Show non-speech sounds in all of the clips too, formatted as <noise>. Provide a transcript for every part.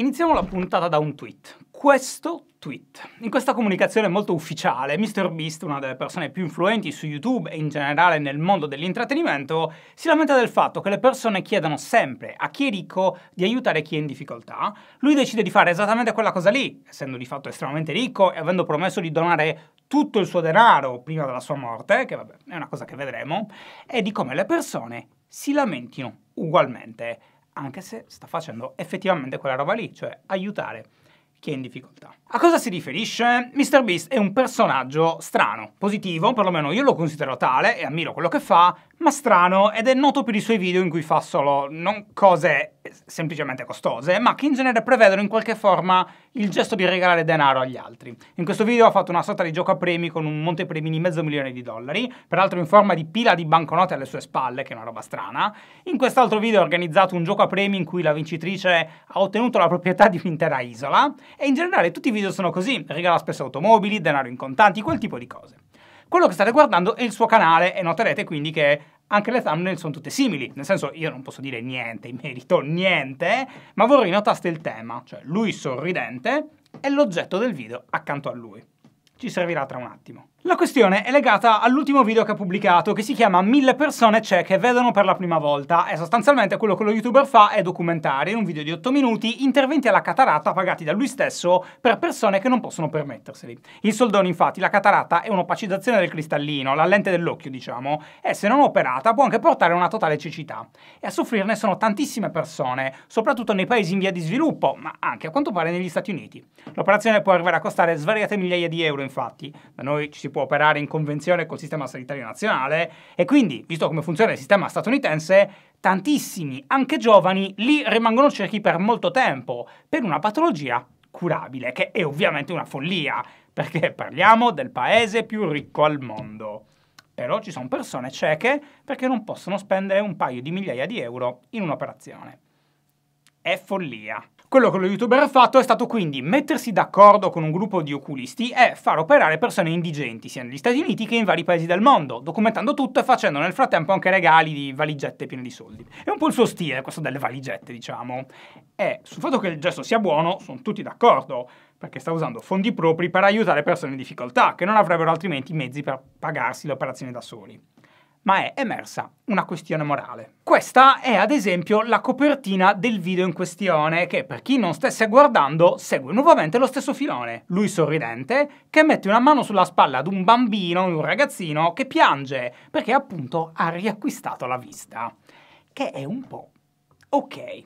Iniziamo la puntata da un tweet. Questo tweet. In questa comunicazione molto ufficiale, MrBeast, una delle persone più influenti su YouTube e in generale nel mondo dell'intrattenimento, si lamenta del fatto che le persone chiedano sempre a chi è ricco di aiutare chi è in difficoltà. Lui decide di fare esattamente quella cosa lì, essendo di fatto estremamente ricco e avendo promesso di donare tutto il suo denaro prima della sua morte, che vabbè è una cosa che vedremo, e di come le persone si lamentino ugualmente anche se sta facendo effettivamente quella roba lì, cioè aiutare chi è in difficoltà. A cosa si riferisce? Beast è un personaggio strano, positivo, perlomeno io lo considero tale e ammiro quello che fa, ma strano ed è noto per i suoi video in cui fa solo non cose eh, semplicemente costose, ma che in genere prevedono in qualche forma il gesto di regalare denaro agli altri. In questo video ho fatto una sorta di gioco a premi con un monte premi di mezzo milione di dollari, peraltro in forma di pila di banconote alle sue spalle, che è una roba strana. In quest'altro video ho organizzato un gioco a premi in cui la vincitrice ha ottenuto la proprietà di un'intera isola, e in generale tutti i video sono così, regala spesso automobili, denaro in contanti, quel tipo di cose. Quello che state guardando è il suo canale e noterete quindi che anche le thumbnail sono tutte simili, nel senso io non posso dire niente in merito, niente, ma vorrei notaste il tema, cioè lui sorridente e l'oggetto del video accanto a lui. Ci servirà tra un attimo. La questione è legata all'ultimo video che ha pubblicato che si chiama Mille persone c'è che vedono per la prima volta e sostanzialmente quello che lo youtuber fa è documentare in un video di 8 minuti interventi alla cataratta pagati da lui stesso per persone che non possono permetterseli. In soldoni infatti la cataratta è un'opacizzazione del cristallino, la lente dell'occhio diciamo, e se non operata può anche portare a una totale cecità. E a soffrirne sono tantissime persone, soprattutto nei paesi in via di sviluppo, ma anche a quanto pare negli Stati Uniti. L'operazione può arrivare a costare svariate migliaia di euro infatti, da noi ci si si può operare in convenzione col sistema sanitario nazionale e quindi, visto come funziona il sistema statunitense, tantissimi, anche giovani, lì rimangono ciechi per molto tempo per una patologia curabile, che è ovviamente una follia, perché parliamo del paese più ricco al mondo. Però ci sono persone cieche perché non possono spendere un paio di migliaia di euro in un'operazione. È follia. Quello che lo youtuber ha fatto è stato quindi mettersi d'accordo con un gruppo di oculisti e far operare persone indigenti sia negli Stati Uniti che in vari paesi del mondo, documentando tutto e facendo nel frattempo anche regali di valigette piene di soldi. È un po' il suo stile, questo delle valigette, diciamo. E sul fatto che il gesto sia buono, sono tutti d'accordo perché sta usando fondi propri per aiutare persone in difficoltà che non avrebbero altrimenti i mezzi per pagarsi le operazioni da soli ma è emersa una questione morale. Questa è ad esempio la copertina del video in questione, che per chi non stesse guardando segue nuovamente lo stesso filone. Lui sorridente, che mette una mano sulla spalla ad un bambino, un ragazzino, che piange, perché appunto ha riacquistato la vista. Che è un po'... ok.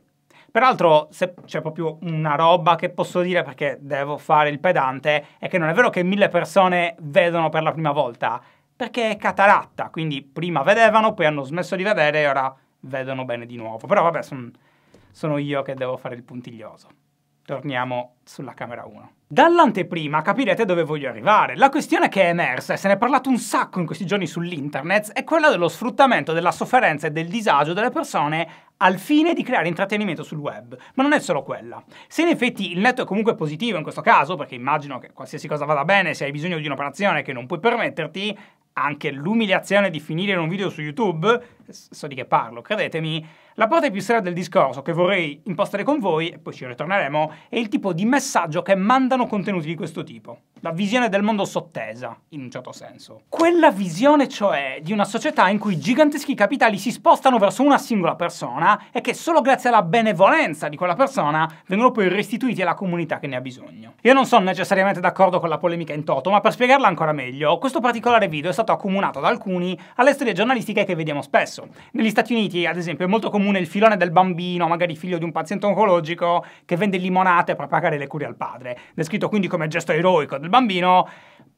Peraltro, se c'è proprio una roba che posso dire perché devo fare il pedante, è che non è vero che mille persone vedono per la prima volta perché è cataratta, quindi prima vedevano, poi hanno smesso di vedere e ora vedono bene di nuovo. Però vabbè, son, sono io che devo fare il puntiglioso. Torniamo sulla camera 1. Dall'anteprima capirete dove voglio arrivare. La questione che è emersa, e se ne è parlato un sacco in questi giorni sull'internet, è quella dello sfruttamento della sofferenza e del disagio delle persone al fine di creare intrattenimento sul web. Ma non è solo quella. Se in effetti il netto è comunque positivo in questo caso, perché immagino che qualsiasi cosa vada bene, se hai bisogno di un'operazione che non puoi permetterti, anche l'umiliazione di finire in un video su YouTube so di che parlo, credetemi, la parte più seria del discorso che vorrei impostare con voi, e poi ci ritorneremo, è il tipo di messaggio che mandano contenuti di questo tipo. La visione del mondo sottesa, in un certo senso. Quella visione, cioè, di una società in cui giganteschi capitali si spostano verso una singola persona e che solo grazie alla benevolenza di quella persona vengono poi restituiti alla comunità che ne ha bisogno. Io non sono necessariamente d'accordo con la polemica in toto, ma per spiegarla ancora meglio, questo particolare video è stato accomunato da alcuni alle storie giornalistiche che vediamo spesso stesso. Negli Stati Uniti, ad esempio, è molto comune il filone del bambino, magari figlio di un paziente oncologico, che vende limonate per pagare le cure al padre, descritto quindi come gesto eroico del bambino,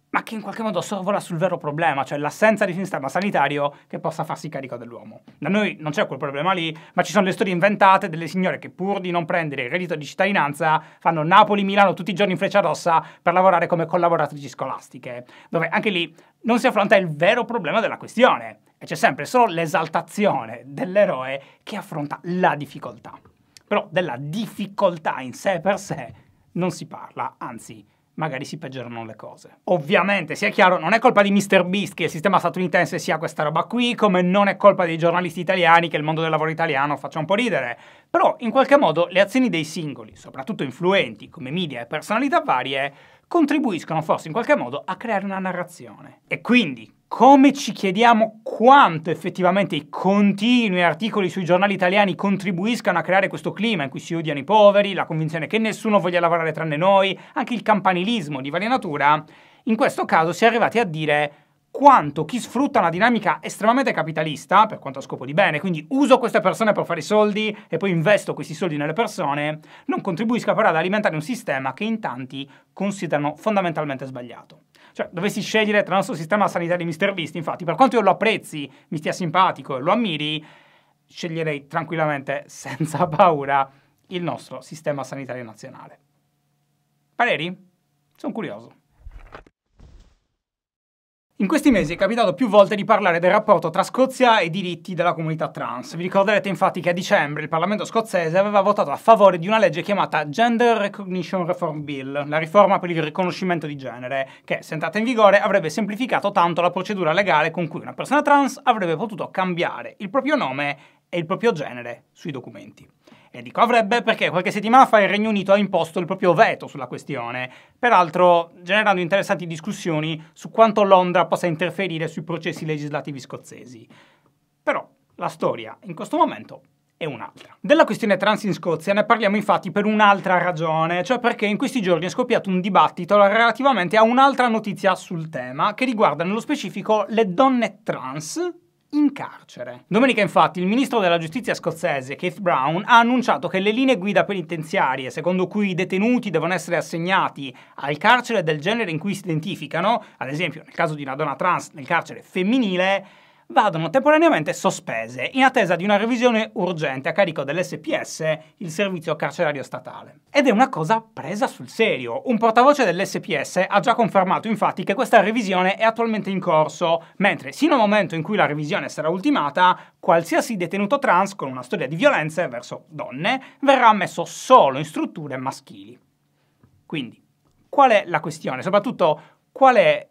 ma che in qualche modo sorvola sul vero problema, cioè l'assenza di un sistema sanitario che possa farsi carico dell'uomo. Da noi non c'è quel problema lì, ma ci sono le storie inventate delle signore che pur di non prendere il reddito di cittadinanza fanno Napoli-Milano tutti i giorni in freccia rossa per lavorare come collaboratrici scolastiche, dove anche lì non si affronta il vero problema della questione e c'è sempre solo l'esaltazione dell'eroe che affronta la difficoltà. Però della difficoltà in sé per sé non si parla, anzi magari si peggiorano le cose. Ovviamente, sia chiaro, non è colpa di Mr. Beast che il sistema statunitense sia questa roba qui, come non è colpa dei giornalisti italiani che il mondo del lavoro italiano faccia un po' ridere, però in qualche modo le azioni dei singoli, soprattutto influenti come media e personalità varie, contribuiscono forse in qualche modo a creare una narrazione. E quindi, come ci chiediamo quanto effettivamente i continui articoli sui giornali italiani contribuiscano a creare questo clima in cui si odiano i poveri, la convinzione che nessuno voglia lavorare tranne noi, anche il campanilismo di varia natura, in questo caso si è arrivati a dire quanto chi sfrutta una dinamica estremamente capitalista, per quanto a scopo di bene, quindi uso queste persone per fare i soldi e poi investo questi soldi nelle persone, non contribuisca però ad alimentare un sistema che in tanti considerano fondamentalmente sbagliato. Cioè, dovessi scegliere tra il nostro sistema sanitario di Mr. Beast, infatti, per quanto io lo apprezzi, mi stia simpatico e lo ammiri, sceglierei tranquillamente, <laughs> senza paura, il nostro sistema sanitario nazionale. Pareri? Sono curioso. In questi mesi è capitato più volte di parlare del rapporto tra Scozia e diritti della comunità trans. Vi ricorderete infatti che a dicembre il Parlamento scozzese aveva votato a favore di una legge chiamata Gender Recognition Reform Bill, la riforma per il riconoscimento di genere, che, se entrata in vigore, avrebbe semplificato tanto la procedura legale con cui una persona trans avrebbe potuto cambiare il proprio nome e il proprio genere sui documenti. E dico avrebbe perché qualche settimana fa il Regno Unito ha imposto il proprio veto sulla questione, peraltro generando interessanti discussioni su quanto Londra possa interferire sui processi legislativi scozzesi. Però la storia in questo momento è un'altra. Della questione trans in Scozia ne parliamo infatti per un'altra ragione, cioè perché in questi giorni è scoppiato un dibattito relativamente a un'altra notizia sul tema che riguarda nello specifico le donne trans in carcere. Domenica infatti il ministro della giustizia scozzese Keith Brown ha annunciato che le linee guida penitenziarie secondo cui i detenuti devono essere assegnati al carcere del genere in cui si identificano, ad esempio nel caso di una donna trans nel carcere femminile, vadano temporaneamente sospese in attesa di una revisione urgente a carico dell'SPS, il servizio carcerario statale. Ed è una cosa presa sul serio. Un portavoce dell'SPS ha già confermato infatti che questa revisione è attualmente in corso, mentre sino al momento in cui la revisione sarà ultimata, qualsiasi detenuto trans con una storia di violenze verso donne verrà messo solo in strutture maschili. Quindi, qual è la questione? Soprattutto, qual è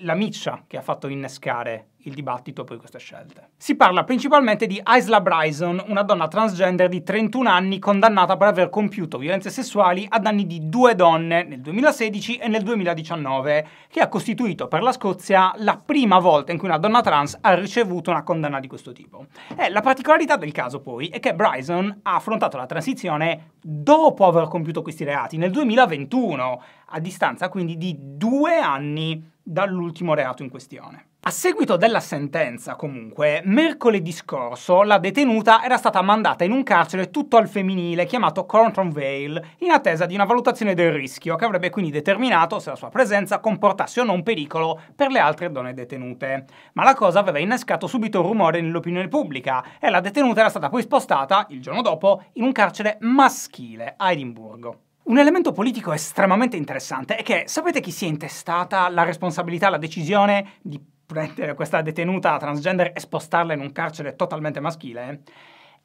la miccia che ha fatto innescare il dibattito per queste scelte. Si parla principalmente di Isla Bryson, una donna transgender di 31 anni condannata per aver compiuto violenze sessuali a danni di due donne nel 2016 e nel 2019, che ha costituito per la Scozia la prima volta in cui una donna trans ha ricevuto una condanna di questo tipo. E la particolarità del caso poi è che Bryson ha affrontato la transizione dopo aver compiuto questi reati, nel 2021, a distanza quindi di due anni dall'ultimo reato in questione. A seguito della sentenza, comunque, mercoledì scorso la detenuta era stata mandata in un carcere tutto al femminile chiamato Cornton Vale in attesa di una valutazione del rischio che avrebbe quindi determinato se la sua presenza comportasse o non pericolo per le altre donne detenute. Ma la cosa aveva innescato subito rumore nell'opinione pubblica e la detenuta era stata poi spostata, il giorno dopo, in un carcere maschile a Edimburgo. Un elemento politico estremamente interessante è che sapete chi si è intestata la responsabilità, la decisione di prendere questa detenuta transgender e spostarla in un carcere totalmente maschile, eh,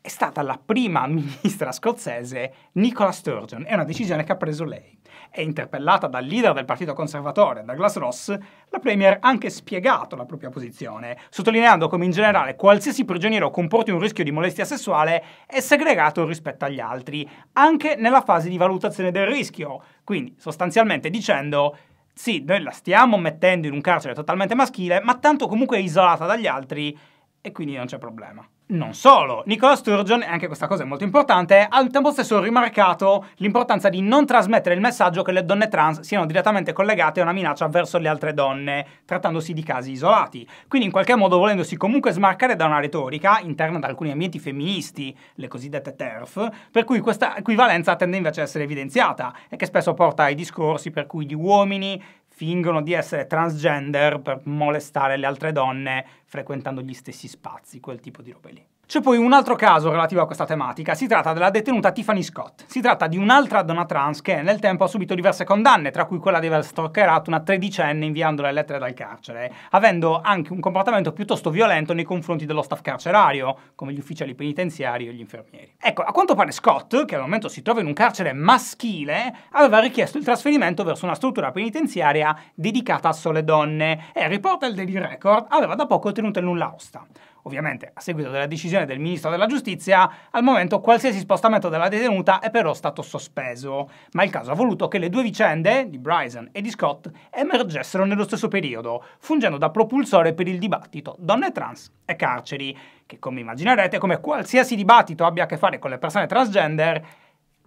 è stata la prima ministra scozzese Nicola Sturgeon. È una decisione che ha preso lei. È interpellata dal leader del partito conservatore, Douglas Ross, la Premier ha anche spiegato la propria posizione, sottolineando come in generale qualsiasi prigioniero comporti un rischio di molestia sessuale è segregato rispetto agli altri, anche nella fase di valutazione del rischio. Quindi, sostanzialmente dicendo, sì, noi la stiamo mettendo in un carcere totalmente maschile, ma tanto comunque è isolata dagli altri e quindi non c'è problema. Non solo, Nicola Sturgeon, e anche questa cosa è molto importante, ha al tempo stesso rimarcato l'importanza di non trasmettere il messaggio che le donne trans siano direttamente collegate a una minaccia verso le altre donne, trattandosi di casi isolati. Quindi in qualche modo volendosi comunque smarcare da una retorica, interna ad alcuni ambienti femministi, le cosiddette TERF, per cui questa equivalenza tende invece ad essere evidenziata e che spesso porta ai discorsi per cui gli uomini fingono di essere transgender per molestare le altre donne frequentando gli stessi spazi, quel tipo di roba lì. C'è poi un altro caso relativo a questa tematica, si tratta della detenuta Tiffany Scott. Si tratta di un'altra donna trans che nel tempo ha subito diverse condanne, tra cui quella di aver stalkerato una tredicenne inviandole lettere dal carcere, avendo anche un comportamento piuttosto violento nei confronti dello staff carcerario, come gli ufficiali penitenziari e gli infermieri. Ecco, a quanto pare Scott, che al momento si trova in un carcere maschile, aveva richiesto il trasferimento verso una struttura penitenziaria dedicata a sole donne e il Reporter del Daily Record aveva da poco ottenuto il nulla osta. Ovviamente, a seguito della decisione del Ministro della Giustizia, al momento qualsiasi spostamento della detenuta è però stato sospeso, ma il caso ha voluto che le due vicende, di Bryson e di Scott, emergessero nello stesso periodo, fungendo da propulsore per il dibattito donne trans e carceri, che come immaginerete, come qualsiasi dibattito abbia a che fare con le persone transgender,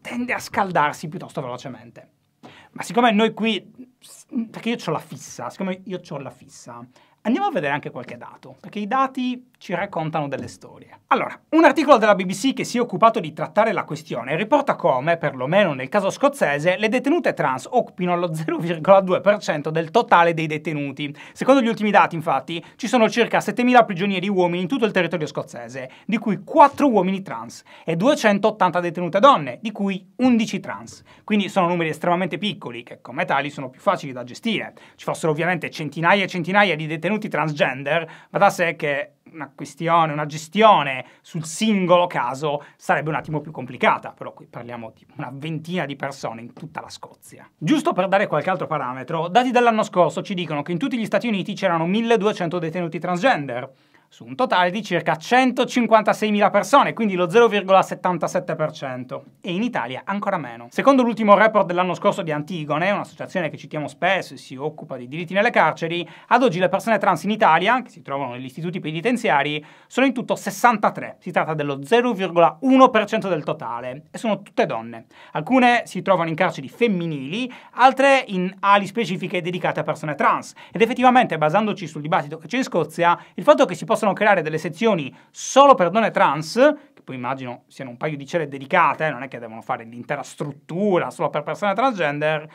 tende a scaldarsi piuttosto velocemente. Ma siccome noi qui... perché io ho la fissa, siccome io ho la fissa Andiamo a vedere anche qualche dato, perché i dati ci raccontano delle storie. Allora, un articolo della BBC che si è occupato di trattare la questione riporta come, perlomeno nel caso scozzese, le detenute trans occupino lo 0,2% del totale dei detenuti. Secondo gli ultimi dati, infatti, ci sono circa 7.000 prigionieri uomini in tutto il territorio scozzese, di cui 4 uomini trans e 280 detenute donne, di cui 11 trans. Quindi sono numeri estremamente piccoli, che come tali sono più facili da gestire. Ci fossero ovviamente centinaia e centinaia di detenuti contenuti transgender, va da sé che una questione, una gestione sul singolo caso sarebbe un attimo più complicata, però qui parliamo di una ventina di persone in tutta la Scozia. Giusto per dare qualche altro parametro, dati dell'anno scorso ci dicono che in tutti gli Stati Uniti c'erano 1200 detenuti transgender, su un totale di circa 156.000 persone, quindi lo 0,77%, e in Italia ancora meno. Secondo l'ultimo report dell'anno scorso di Antigone, un'associazione che citiamo spesso e si occupa dei diritti nelle carceri, ad oggi le persone trans in Italia, che si trovano negli istituti penitenziari, sono in tutto 63. Si tratta dello 0,1% del totale e sono tutte donne. Alcune si trovano in carceri femminili, altre in ali specifiche dedicate a persone trans. Ed effettivamente, basandoci sul dibattito che c'è in Scozia, il fatto che si possa possono creare delle sezioni solo per donne trans, che poi immagino siano un paio di celle dedicate, eh, non è che devono fare l'intera struttura solo per persone transgender,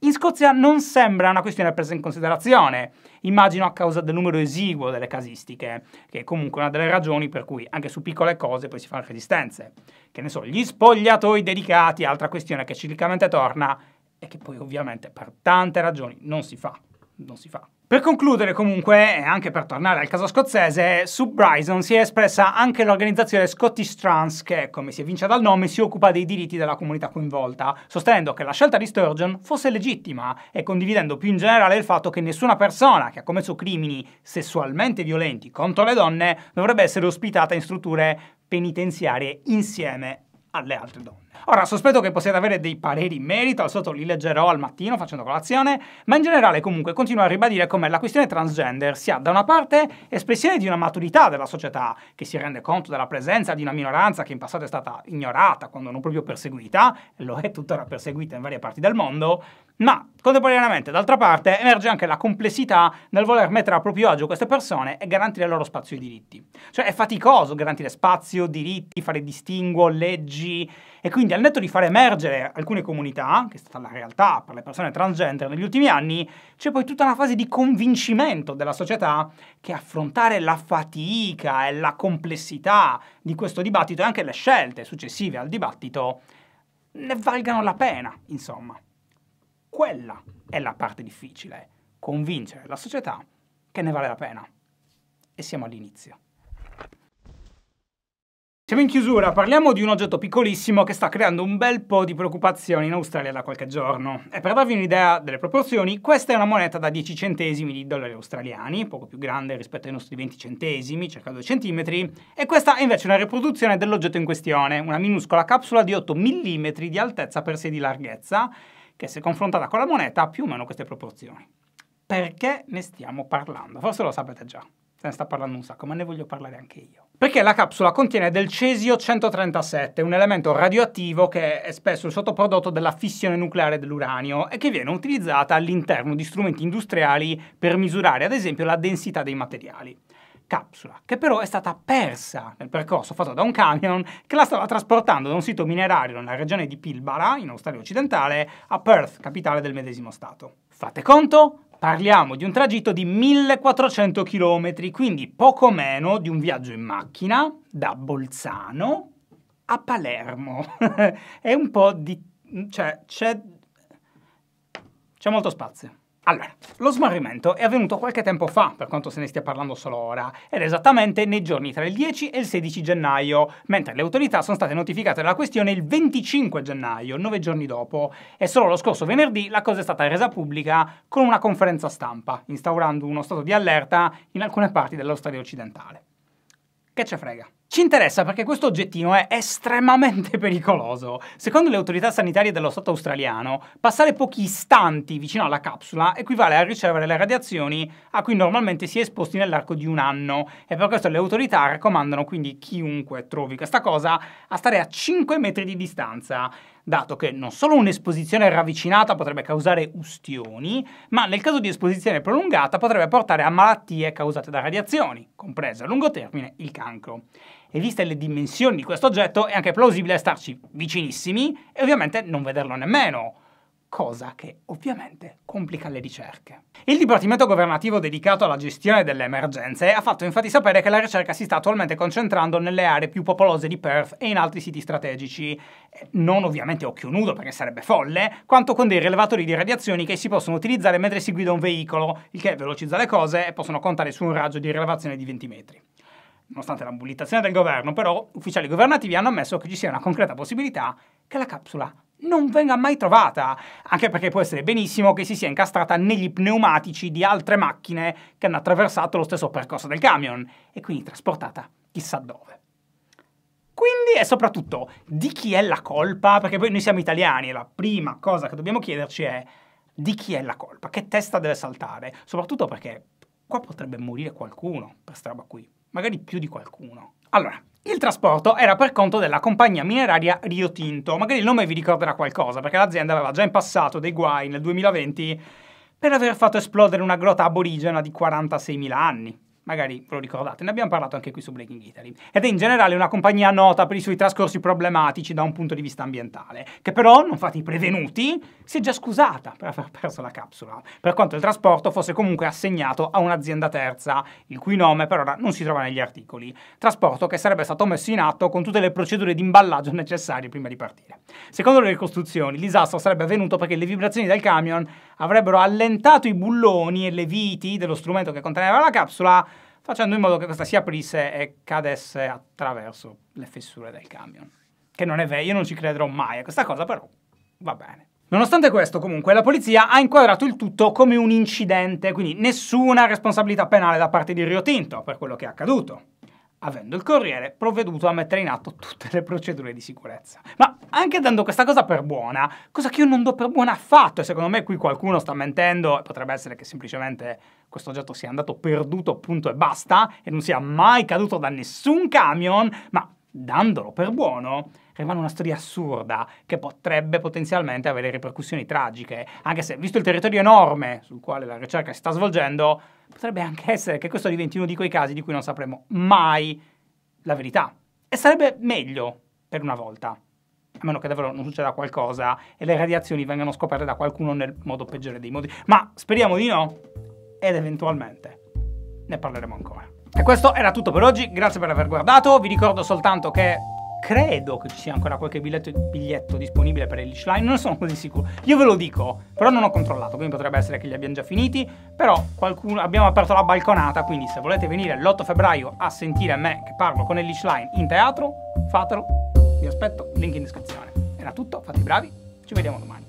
in Scozia non sembra una questione presa in considerazione, immagino a causa del numero esiguo delle casistiche, che è comunque una delle ragioni per cui anche su piccole cose poi si fanno resistenze. Che ne so, gli spogliatoi dedicati, altra questione che ciclicamente torna e che poi ovviamente per tante ragioni non si fa, non si fa. Per concludere comunque, e anche per tornare al caso scozzese, su Bryson si è espressa anche l'organizzazione Scottish Trans che, come si evince dal nome, si occupa dei diritti della comunità coinvolta, sostenendo che la scelta di Sturgeon fosse legittima e condividendo più in generale il fatto che nessuna persona che ha commesso crimini sessualmente violenti contro le donne dovrebbe essere ospitata in strutture penitenziarie insieme alle altre donne. Ora, sospetto che possiate avere dei pareri in merito, al sotto li leggerò al mattino facendo colazione, ma in generale comunque continuo a ribadire come la questione transgender sia da una parte espressione di una maturità della società, che si rende conto della presenza di una minoranza che in passato è stata ignorata, quando non proprio perseguita, e lo è tuttora perseguita in varie parti del mondo, ma contemporaneamente, d'altra parte, emerge anche la complessità nel voler mettere a proprio agio queste persone e garantire il loro spazio e diritti. Cioè è faticoso garantire spazio, diritti, fare distinguo, leggi e quindi al netto di far emergere alcune comunità, che è stata la realtà per le persone transgender negli ultimi anni, c'è poi tutta una fase di convincimento della società che affrontare la fatica e la complessità di questo dibattito e anche le scelte successive al dibattito ne valgano la pena, insomma. Quella è la parte difficile, convincere la società che ne vale la pena. E siamo all'inizio. Siamo in chiusura, parliamo di un oggetto piccolissimo che sta creando un bel po' di preoccupazioni in Australia da qualche giorno. E per darvi un'idea delle proporzioni, questa è una moneta da 10 centesimi di dollari australiani, poco più grande rispetto ai nostri 20 centesimi, circa 2 centimetri, e questa è invece una riproduzione dell'oggetto in questione, una minuscola capsula di 8 mm di altezza per 6 di larghezza, che se confrontata con la moneta ha più o meno queste proporzioni. Perché ne stiamo parlando? Forse lo sapete già, se ne sta parlando un sacco, ma ne voglio parlare anche io. Perché la capsula contiene del cesio 137, un elemento radioattivo che è spesso il sottoprodotto della fissione nucleare dell'uranio e che viene utilizzata all'interno di strumenti industriali per misurare ad esempio la densità dei materiali. Capsula, che però è stata persa nel percorso fatto da un camion che la stava trasportando da un sito minerario nella regione di Pilbara, in Australia occidentale, a Perth, capitale del medesimo stato. Fate conto? Parliamo di un tragitto di 1400 km, quindi poco meno di un viaggio in macchina da Bolzano a Palermo. <laughs> È un po' di... cioè c'è... c'è molto spazio. Allora, lo smarrimento è avvenuto qualche tempo fa, per quanto se ne stia parlando solo ora, ed esattamente nei giorni tra il 10 e il 16 gennaio, mentre le autorità sono state notificate della questione il 25 gennaio, nove giorni dopo, e solo lo scorso venerdì la cosa è stata resa pubblica con una conferenza stampa, instaurando uno stato di allerta in alcune parti dell'Australia occidentale. Che ce frega? Ci interessa perché questo oggettino è estremamente <laughs> pericoloso. Secondo le autorità sanitarie dello Stato australiano, passare pochi istanti vicino alla capsula equivale a ricevere le radiazioni a cui normalmente si è esposti nell'arco di un anno e per questo le autorità raccomandano quindi chiunque trovi questa cosa a stare a 5 metri di distanza dato che non solo un'esposizione ravvicinata potrebbe causare ustioni, ma nel caso di esposizione prolungata potrebbe portare a malattie causate da radiazioni, comprese a lungo termine il cancro. E viste le dimensioni di questo oggetto è anche plausibile starci vicinissimi e ovviamente non vederlo nemmeno cosa che ovviamente complica le ricerche. Il Dipartimento governativo dedicato alla gestione delle emergenze ha fatto infatti sapere che la ricerca si sta attualmente concentrando nelle aree più popolose di Perth e in altri siti strategici, eh, non ovviamente occhio nudo perché sarebbe folle, quanto con dei rilevatori di radiazioni che si possono utilizzare mentre si guida un veicolo, il che velocizza le cose e possono contare su un raggio di rilevazione di 20 metri. Nonostante la l'ambulitazione del governo, però, ufficiali governativi hanno ammesso che ci sia una concreta possibilità che la capsula non venga mai trovata, anche perché può essere benissimo che si sia incastrata negli pneumatici di altre macchine che hanno attraversato lo stesso percorso del camion e quindi trasportata chissà dove. Quindi e soprattutto di chi è la colpa? Perché poi noi siamo italiani e la prima cosa che dobbiamo chiederci è di chi è la colpa, che testa deve saltare, soprattutto perché qua potrebbe morire qualcuno per questa roba qui, magari più di qualcuno. Allora, il trasporto era per conto della compagnia mineraria Rio Tinto, magari il nome vi ricorderà qualcosa, perché l'azienda aveva già in passato dei guai nel 2020 per aver fatto esplodere una grotta aborigena di 46.000 anni magari ve lo ricordate, ne abbiamo parlato anche qui su Breaking Italy, ed è in generale una compagnia nota per i suoi trascorsi problematici da un punto di vista ambientale, che però, non fate i prevenuti, si è già scusata per aver perso la capsula, per quanto il trasporto fosse comunque assegnato a un'azienda terza, il cui nome per ora non si trova negli articoli, trasporto che sarebbe stato messo in atto con tutte le procedure di imballaggio necessarie prima di partire. Secondo le ricostruzioni, il disastro sarebbe avvenuto perché le vibrazioni del camion avrebbero allentato i bulloni e le viti dello strumento che conteneva la capsula, facendo in modo che questa si aprisse e cadesse attraverso le fessure del camion. Che non è vero, io non ci crederò mai a questa cosa, però va bene. Nonostante questo, comunque, la polizia ha inquadrato il tutto come un incidente, quindi nessuna responsabilità penale da parte di Rio Tinto per quello che è accaduto avendo il Corriere provveduto a mettere in atto tutte le procedure di sicurezza. Ma anche dando questa cosa per buona, cosa che io non do per buona affatto, e secondo me qui qualcuno sta mentendo, e potrebbe essere che semplicemente questo oggetto sia andato perduto punto e basta, e non sia mai caduto da nessun camion, ma dandolo per buono, rimane una storia assurda che potrebbe potenzialmente avere ripercussioni tragiche, anche se, visto il territorio enorme sul quale la ricerca si sta svolgendo, potrebbe anche essere che questo diventi uno di quei casi di cui non sapremo mai la verità. E sarebbe meglio, per una volta, a meno che davvero non succeda qualcosa e le radiazioni vengano scoperte da qualcuno nel modo peggiore dei modi, ma speriamo di no, ed eventualmente ne parleremo ancora. E questo era tutto per oggi, grazie per aver guardato, vi ricordo soltanto che credo che ci sia ancora qualche biglietto, biglietto disponibile per il Leash Line, non sono così sicuro. Io ve lo dico, però non ho controllato, quindi potrebbe essere che li abbiamo già finiti, però qualcuno, abbiamo aperto la balconata, quindi se volete venire l'8 febbraio a sentire me che parlo con il Leash Line in teatro, fatelo, vi aspetto, link in descrizione. Era tutto, fate i bravi, ci vediamo domani.